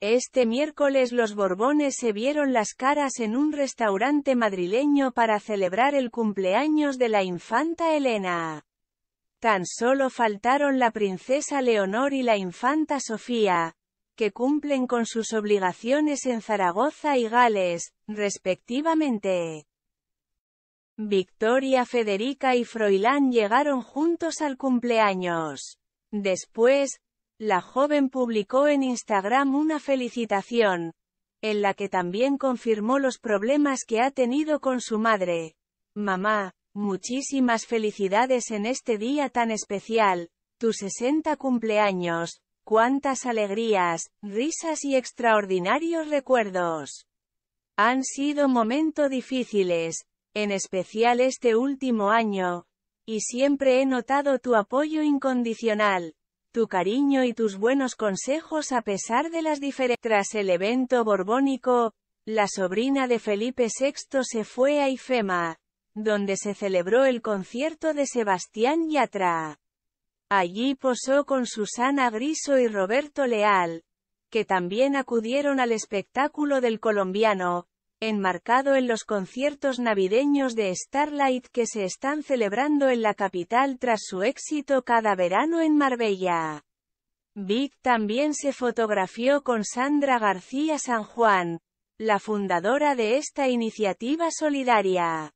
Este miércoles los Borbones se vieron las caras en un restaurante madrileño para celebrar el cumpleaños de la infanta Elena. Tan solo faltaron la princesa Leonor y la infanta Sofía, que cumplen con sus obligaciones en Zaragoza y Gales, respectivamente. Victoria Federica y Froilán llegaron juntos al cumpleaños. Después, la joven publicó en Instagram una felicitación, en la que también confirmó los problemas que ha tenido con su madre. Mamá, muchísimas felicidades en este día tan especial, tu 60 cumpleaños, cuántas alegrías, risas y extraordinarios recuerdos. Han sido momentos difíciles, en especial este último año, y siempre he notado tu apoyo incondicional tu cariño y tus buenos consejos a pesar de las diferencias. Tras el evento borbónico, la sobrina de Felipe VI se fue a Ifema, donde se celebró el concierto de Sebastián Yatra. Allí posó con Susana Griso y Roberto Leal, que también acudieron al espectáculo del colombiano, enmarcado en los conciertos navideños de Starlight que se están celebrando en la capital tras su éxito cada verano en Marbella. Vic también se fotografió con Sandra García San Juan, la fundadora de esta iniciativa solidaria.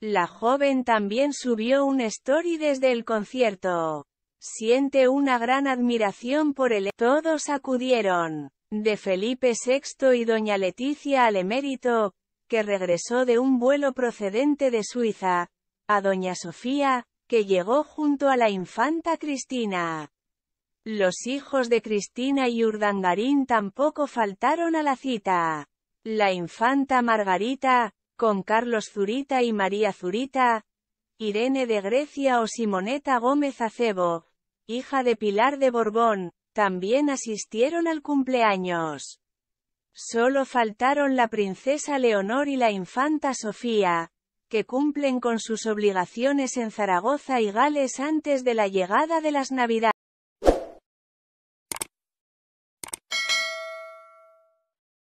La joven también subió un story desde el concierto. Siente una gran admiración por el... E- todos acudieron de Felipe VI y doña Leticia al Emérito, que regresó de un vuelo procedente de Suiza, a doña Sofía, que llegó junto a la infanta Cristina. Los hijos de Cristina y Urdangarín tampoco faltaron a la cita. La infanta Margarita, con Carlos Zurita y María Zurita, Irene de Grecia o Simoneta Gómez Acebo, hija de Pilar de Borbón, también asistieron al cumpleaños. Solo faltaron la princesa Leonor y la infanta Sofía, que cumplen con sus obligaciones en Zaragoza y Gales antes de la llegada de las Navidades.